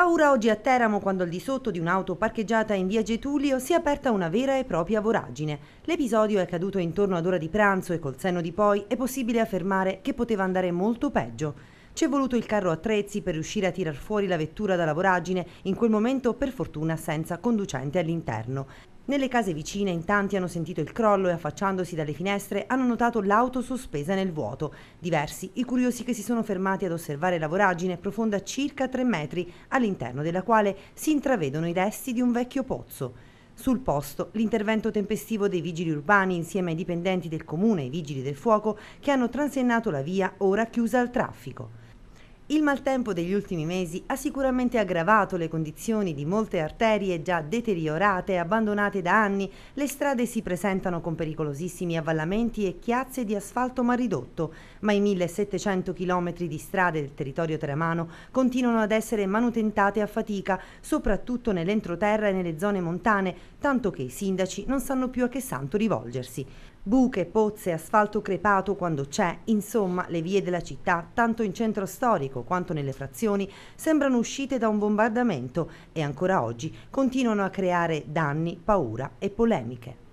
Paura oggi a Teramo quando al di sotto di un'auto parcheggiata in via Getulio si è aperta una vera e propria voragine. L'episodio è accaduto intorno ad ora di pranzo e col senno di poi è possibile affermare che poteva andare molto peggio. Ci è voluto il carro attrezzi per riuscire a tirar fuori la vettura dalla voragine, in quel momento per fortuna senza conducente all'interno. Nelle case vicine in tanti hanno sentito il crollo e affacciandosi dalle finestre hanno notato l'auto sospesa nel vuoto. Diversi i curiosi che si sono fermati ad osservare la voragine profonda circa 3 metri, all'interno della quale si intravedono i resti di un vecchio pozzo. Sul posto, l'intervento tempestivo dei vigili urbani insieme ai dipendenti del comune e ai vigili del fuoco che hanno transennato la via ora chiusa al traffico. Il maltempo degli ultimi mesi ha sicuramente aggravato le condizioni di molte arterie già deteriorate e abbandonate da anni. Le strade si presentano con pericolosissimi avvallamenti e chiazze di asfalto mal ridotto, ma i 1700 km di strade del territorio teramano continuano ad essere manutentate a fatica, soprattutto nell'entroterra e nelle zone montane, tanto che i sindaci non sanno più a che santo rivolgersi. Buche, pozze, asfalto crepato quando c'è, insomma, le vie della città, tanto in centro storico Monaco ecco, quanto nelle frazioni sembrano uscite da un bombardamento e ancora oggi continuano a creare danni, paura e polemiche.